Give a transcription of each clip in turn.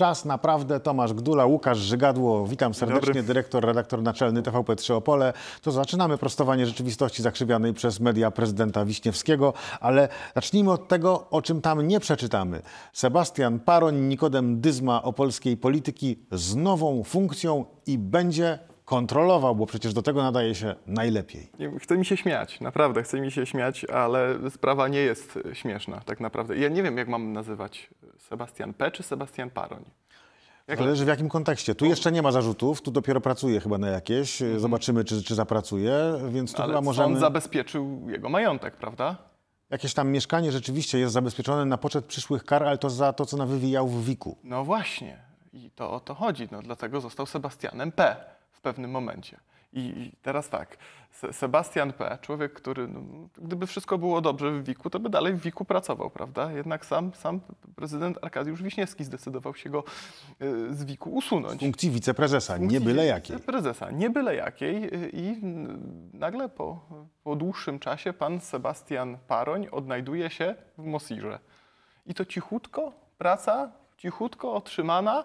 Czas naprawdę Tomasz Gdula, Łukasz Żygadło, witam serdecznie, dyrektor, redaktor naczelny TVP3 Opole. To zaczynamy prostowanie rzeczywistości zakrzywianej przez media prezydenta Wiśniewskiego, ale zacznijmy od tego, o czym tam nie przeczytamy. Sebastian Paroń, Nikodem Dyzma polskiej polityki z nową funkcją i będzie kontrolował, bo przecież do tego nadaje się najlepiej. Chce mi się śmiać, naprawdę chce mi się śmiać, ale sprawa nie jest śmieszna tak naprawdę. Ja nie wiem, jak mam nazywać Sebastian P. czy Sebastian Paroń. Zależy w jakim kontekście. Tu jeszcze nie ma zarzutów, tu dopiero pracuje chyba na jakieś. Mhm. Zobaczymy, czy, czy zapracuje, więc tu Ale chyba możemy... on zabezpieczył jego majątek, prawda? Jakieś tam mieszkanie rzeczywiście jest zabezpieczone na poczet przyszłych kar, ale to za to, co nawywijał w Wiku. No właśnie. I to o to chodzi. No, dlatego został Sebastianem P w pewnym momencie. I teraz tak, Sebastian P., człowiek, który no, gdyby wszystko było dobrze w wiku, to by dalej w wiku pracował, prawda? Jednak sam, sam prezydent Arkadiusz Wiśniewski zdecydował się go e, z wiku usunąć. Z funkcji wiceprezesa, nie byle jakiej. Wiceprezesa, nie byle jakiej e, i nagle po, po dłuższym czasie pan Sebastian Paroń odnajduje się w Mosirze. I to cichutko, praca cichutko otrzymana,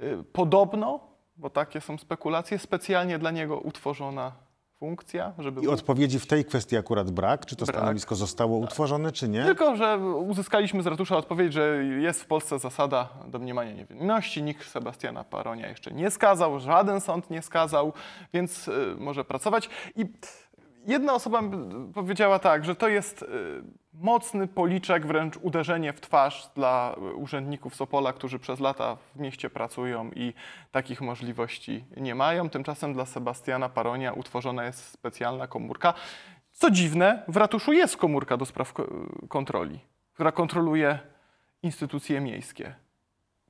e, podobno bo takie są spekulacje, specjalnie dla niego utworzona funkcja, żeby... I odpowiedzi w tej kwestii akurat brak? Czy to brak. stanowisko zostało tak. utworzone, czy nie? Tylko, że uzyskaliśmy z ratusza odpowiedź, że jest w Polsce zasada domniemania niewinności. Nikt Sebastiana Paronia jeszcze nie skazał, żaden sąd nie skazał, więc y, może pracować. I jedna osoba powiedziała tak, że to jest y, mocny policzek, wręcz uderzenie w twarz dla y, urzędników Sopola, którzy przez lata w mieście pracują i takich możliwości nie mają. Tymczasem dla Sebastiana Paronia utworzona jest specjalna komórka. Co dziwne, w ratuszu jest komórka do spraw kontroli, która kontroluje instytucje miejskie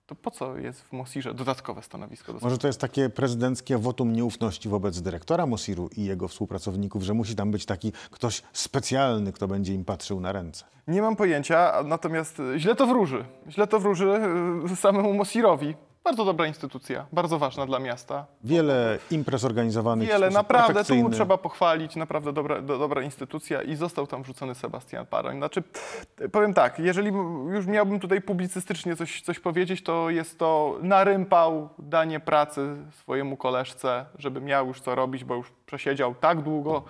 to po co jest w Mosirze dodatkowe stanowisko? Do Może to jest takie prezydenckie wotum nieufności wobec dyrektora Mosiru i jego współpracowników, że musi tam być taki ktoś specjalny, kto będzie im patrzył na ręce. Nie mam pojęcia, natomiast źle to wróży. Źle to wróży y, samemu Mosirowi. Bardzo dobra instytucja, bardzo ważna dla miasta. Wiele imprez organizowanych. Wiele, naprawdę, tu trzeba pochwalić, naprawdę dobra, dobra instytucja i został tam wrzucony Sebastian Paroń. Znaczy, powiem tak, jeżeli już miałbym tutaj publicystycznie coś, coś powiedzieć, to jest to narympał danie pracy swojemu koleżce, żeby miał już co robić, bo już przesiedział tak długo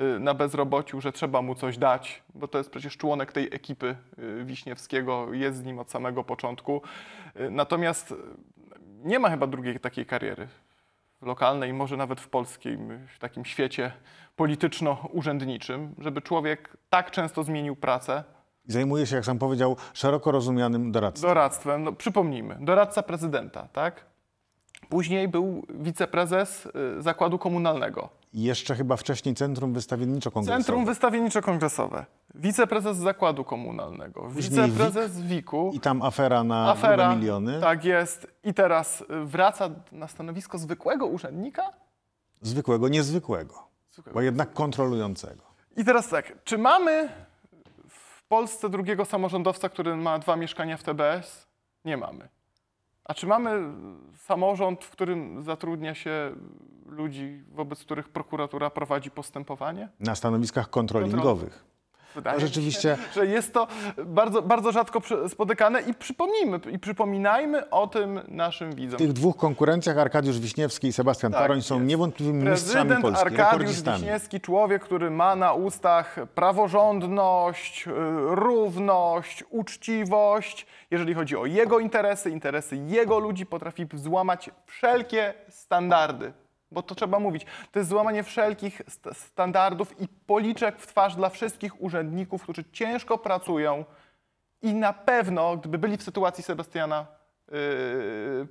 y, na bezrobociu, że trzeba mu coś dać, bo to jest przecież członek tej ekipy y, Wiśniewskiego, jest z nim od samego początku. Y, natomiast nie ma chyba drugiej takiej kariery lokalnej, może nawet w polskim w takim świecie polityczno-urzędniczym, żeby człowiek tak często zmienił pracę. Zajmuje się, jak sam powiedział, szeroko rozumianym doradztwem. Doradztwem, no przypomnijmy, doradca prezydenta, tak? Później był wiceprezes y, zakładu komunalnego. jeszcze chyba wcześniej Centrum Wystawienniczo-Kongresowe. Centrum Wystawienniczo-Kongresowe. Wiceprezes zakładu komunalnego. Później wiceprezes WIK-u. I tam afera na afera, miliony. Tak jest. I teraz y, wraca na stanowisko zwykłego urzędnika? Zwykłego, niezwykłego. Zwykłego. Bo jednak kontrolującego. I teraz tak, czy mamy w Polsce drugiego samorządowca, który ma dwa mieszkania w TBS? Nie mamy. A czy mamy samorząd, w którym zatrudnia się ludzi, wobec których prokuratura prowadzi postępowanie? Na stanowiskach kontrolingowych. Wydaje Rzeczywiście. Się, że jest to bardzo, bardzo rzadko spotykane i przypomnijmy, i przypominajmy o tym naszym widzom. W tych dwóch konkurencjach Arkadiusz Wiśniewski i Sebastian tak, są niewątpliwymi Prezydent mistrzami Polski, Arkadiusz Wiśniewski, człowiek, który ma na ustach praworządność, y, równość, uczciwość. Jeżeli chodzi o jego interesy, interesy jego ludzi, potrafi złamać wszelkie standardy bo to trzeba mówić, to jest złamanie wszelkich st standardów i policzek w twarz dla wszystkich urzędników, którzy ciężko pracują i na pewno, gdyby byli w sytuacji Sebastiana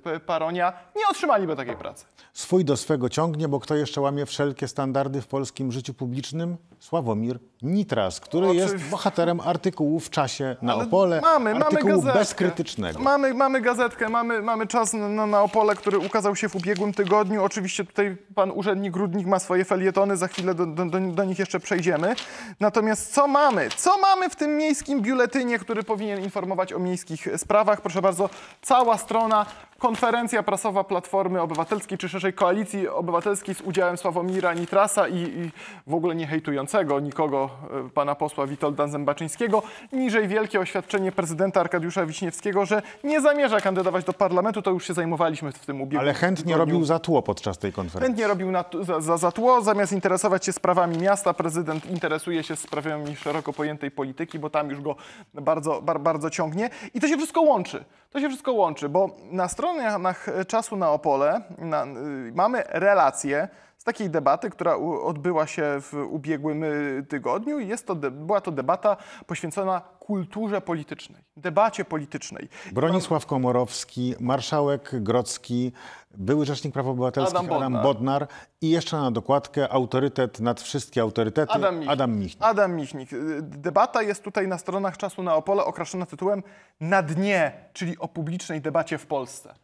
yy, Paronia, nie otrzymaliby takiej pracy. Swój do swego ciągnie, bo kto jeszcze łamie wszelkie standardy w polskim życiu publicznym? Sławomir Nitras, który jest bohaterem artykułu w czasie na Ale Opole, mamy, artykułu mamy bezkrytycznego. Mamy, mamy gazetkę, mamy, mamy czas na, na Opole, który ukazał się w ubiegłym tygodniu. Oczywiście tutaj pan urzędnik Rudnik ma swoje felietony, za chwilę do, do, do, do nich jeszcze przejdziemy. Natomiast co mamy? Co mamy w tym miejskim biuletynie, który powinien informować o miejskich sprawach? Proszę bardzo, cała cała strona konferencja prasowa Platformy Obywatelskiej, czy szerzej Koalicji Obywatelskiej z udziałem Sławomira Nitrasa i, i w ogóle nie hejtującego nikogo e, pana posła Witolda Zębaczyńskiego. Niżej wielkie oświadczenie prezydenta Arkadiusza Wiśniewskiego, że nie zamierza kandydować do parlamentu, to już się zajmowaliśmy w tym ubiegłym Ale chętnie tygodniu. robił za tło podczas tej konferencji. Chętnie robił na, za, za, za tło, zamiast interesować się sprawami miasta, prezydent interesuje się sprawami szeroko pojętej polityki, bo tam już go bardzo, bar, bardzo ciągnie. I to się wszystko łączy. To się wszystko łączy, bo na stronach Czasu na Opole na, y, mamy relacje takiej debaty, która odbyła się w ubiegłym y, tygodniu. Jest to, była to debata poświęcona kulturze politycznej, debacie politycznej. Bronisław Komorowski, marszałek Grocki, były rzecznik praw obywatelskich Adam Bodnar. Adam Bodnar i jeszcze na dokładkę autorytet nad wszystkie autorytety Adam Michnik. Adam Michnik. Adam Michnik. Y, debata jest tutaj na stronach Czasu na Opole określona tytułem Na dnie, czyli o publicznej debacie w Polsce.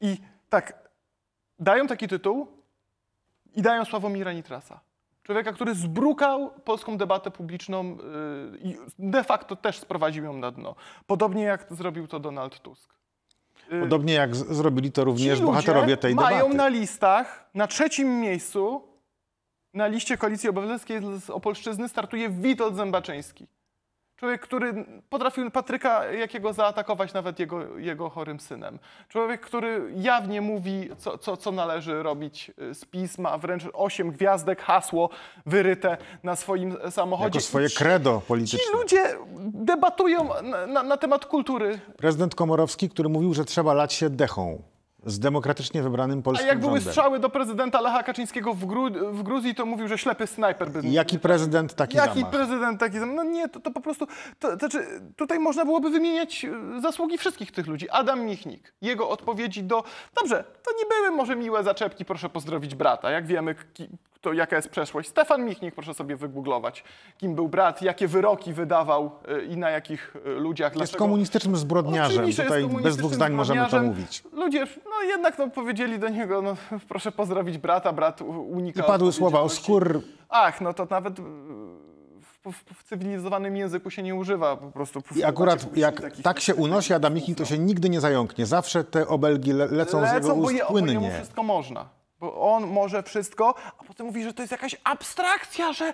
I tak, dają taki tytuł, i dają Sławomira Nitrasa. Człowieka, który zbrukał polską debatę publiczną y, i de facto też sprowadził ją na dno. Podobnie jak zrobił to Donald Tusk. Y, Podobnie jak zrobili to również Ci bohaterowie tej debaty. mają na listach, na trzecim miejscu, na liście Koalicji Obywatelskiej z Opolszczyzny startuje Witold Zębaczyński. Człowiek, który potrafił Patryka jakiego zaatakować nawet jego, jego chorym synem. Człowiek, który jawnie mówi, co, co, co należy robić y, z pisma, wręcz osiem gwiazdek, hasło wyryte na swoim samochodzie. Jako swoje credo polityczne. Ci ludzie debatują na, na, na temat kultury. Prezydent Komorowski, który mówił, że trzeba lać się dechą. Z demokratycznie wybranym polskim A jak były rządem. strzały do prezydenta Lecha Kaczyńskiego w, Gru w Gruzji, to mówił, że ślepy snajper by... Jaki prezydent taki Jaki zamach? prezydent taki zamach? No nie, to, to po prostu... To, to znaczy, tutaj można byłoby wymieniać e, zasługi wszystkich tych ludzi. Adam Michnik, jego odpowiedzi do... Dobrze, to nie były może miłe zaczepki, proszę pozdrowić brata. Jak wiemy, to jaka jest przeszłość. Stefan Michnik, proszę sobie wygooglować, kim był brat, jakie wyroki wydawał y, i na jakich y, ludziach. Jest komunistycznym zbrodniarzem, Oczywiście tutaj bez dwóch zdań możemy to mówić. Ludzie no jednak no, powiedzieli do niego, no, proszę pozdrowić brata, brat unikał... I padły słowa o skór... Ach, no to nawet y, w, cywilizowanym języku się nie używa po prostu. I akurat jak tak się unosi Michnik to no. się nigdy nie zająknie. Zawsze te obelgi le lecą, lecą z jego ust bo je, płynnie. Bo jemu wszystko można on może wszystko, a potem mówi, że to jest jakaś abstrakcja, że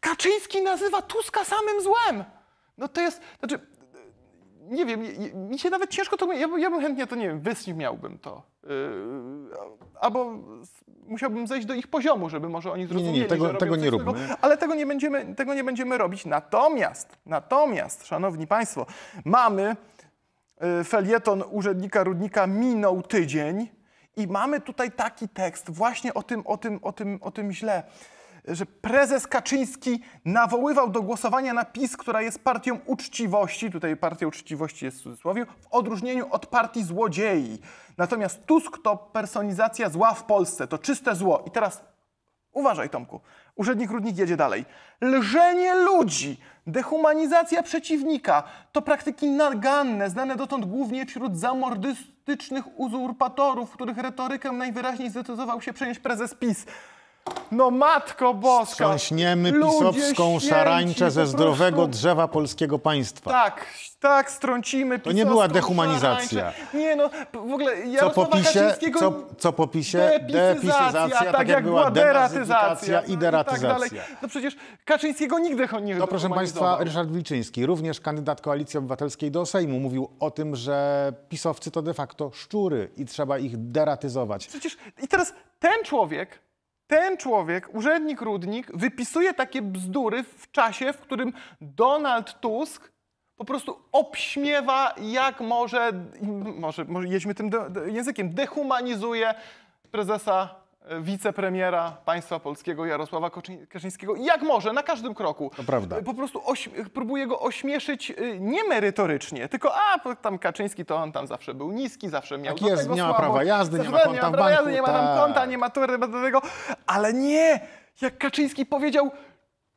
Kaczyński nazywa Tuska samym złem. No to jest, znaczy, nie wiem, mi się nawet ciężko to, ja, ja bym chętnie to, nie wiem, wysmiałbym to. Yy, albo musiałbym zejść do ich poziomu, żeby może oni zrozumieli, nie, nie, tego, że tego nie robimy. ale tego nie, będziemy, tego nie będziemy robić. Natomiast, natomiast, szanowni państwo, mamy y, felieton urzędnika Rudnika minął tydzień. I mamy tutaj taki tekst właśnie o tym, o tym, o tym, o tym źle, że prezes Kaczyński nawoływał do głosowania na PiS, która jest partią uczciwości, tutaj partia uczciwości jest w cudzysłowie, w odróżnieniu od partii złodziei. Natomiast Tusk to personizacja zła w Polsce, to czyste zło. I teraz uważaj Tomku, urzędnik Rudnik jedzie dalej. Lżenie ludzi, dehumanizacja przeciwnika to praktyki naganne, znane dotąd głównie wśród zamordystów komunistycznych uzurpatorów, których retorykę najwyraźniej zdecydował się przejąć prezes PiS. No matko boska! Strząśniemy pisowską szarańczę ze zdrowego drzewa polskiego państwa. Tak, tak, strącimy pisowską To nie była dehumanizacja. Szarańczę. Nie no, w ogóle ja co po pisie, co, co po pisie? Depisyzacja, tak, tak jak, jak była deratyzacja i deratyzacja. I tak no przecież Kaczyńskiego nigdy nie No proszę Państwa, Ryszard Wilczyński, również kandydat Koalicji Obywatelskiej do Sejmu, mówił o tym, że pisowcy to de facto szczury i trzeba ich deratyzować. Przecież i teraz ten człowiek ten człowiek, urzędnik Rudnik, wypisuje takie bzdury w czasie, w którym Donald Tusk po prostu obśmiewa, jak może, może, może jedźmy tym językiem, dehumanizuje prezesa E, wicepremiera państwa polskiego Jarosława Kaczyńskiego. Jak może, na każdym kroku. To prawda. E, po prostu e, próbuje go ośmieszyć nie merytorycznie, tylko a, tam Kaczyński to on tam zawsze był niski, zawsze miał Tak jest, tego nie ma prawa jazdy, nie ma konta nie ma prawa jazdy, nie ma tam tak. konta, nie ma tury, tego, ale nie! Jak Kaczyński powiedział,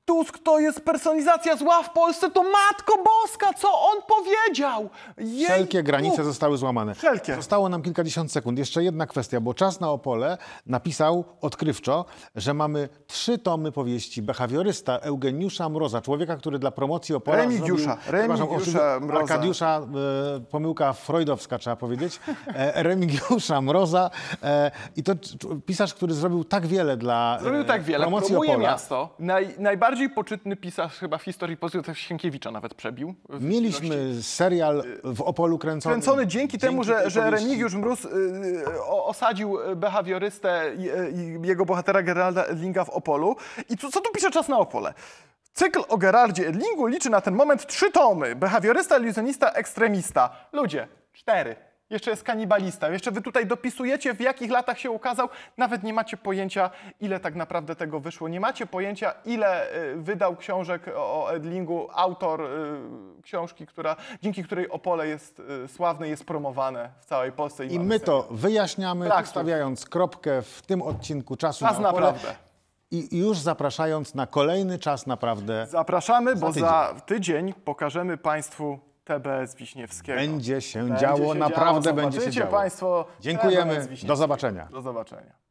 Tusk to jest personizacja zła w Polsce, to Matko Boska, co on powiedział? Jej... Wszelkie granice zostały złamane. Wszelkie. Zostało nam kilkadziesiąt sekund. Jeszcze jedna kwestia, bo Czas na Opole napisał odkrywczo, że mamy trzy tomy powieści behawiorysta Eugeniusza Mroza, człowieka, który dla promocji Opola Remigiusza, zrobił, Remigiusza Mroza. Arkadiusza, e, pomyłka freudowska trzeba powiedzieć, e, Remigiusza Mroza e, i to pisarz, który zrobił tak wiele dla e, zrobił tak wiele. promocji Promuje Opola. miasto. Naj, najbardziej najbardziej poczytny pisarz chyba w historii pozycji Sienkiewicza nawet przebił. Mieliśmy ilości. serial w Opolu kręcony. Kręcony dzięki, dzięki temu, że, że Remigiusz Mróz y, y osadził y, behawiorystę i y, jego bohatera Geralda Edlinga w Opolu. I co, co tu pisze Czas na Opole? Cykl o Gerardzie Edlingu liczy na ten moment trzy tomy. Behawiorysta, iluzjonista, ekstremista. Ludzie, cztery. Jeszcze jest kanibalista. Jeszcze wy tutaj dopisujecie, w jakich latach się ukazał. Nawet nie macie pojęcia, ile tak naprawdę tego wyszło. Nie macie pojęcia, ile y, wydał książek o Edlingu autor y, książki, która, dzięki której Opole jest y, sławne, jest promowane w całej Polsce. I, I my to wyjaśniamy, tak, tak. stawiając kropkę w tym odcinku Czasu Czas na Opole. Naprawdę. I już zapraszając na kolejny czas naprawdę. Zapraszamy, za bo tydzień. za tydzień pokażemy Państwu TBS Wiśniewskiego. Będzie się będzie działo, się naprawdę działo. będzie się działo. Państwo. Dziękujemy, do zobaczenia. Do zobaczenia.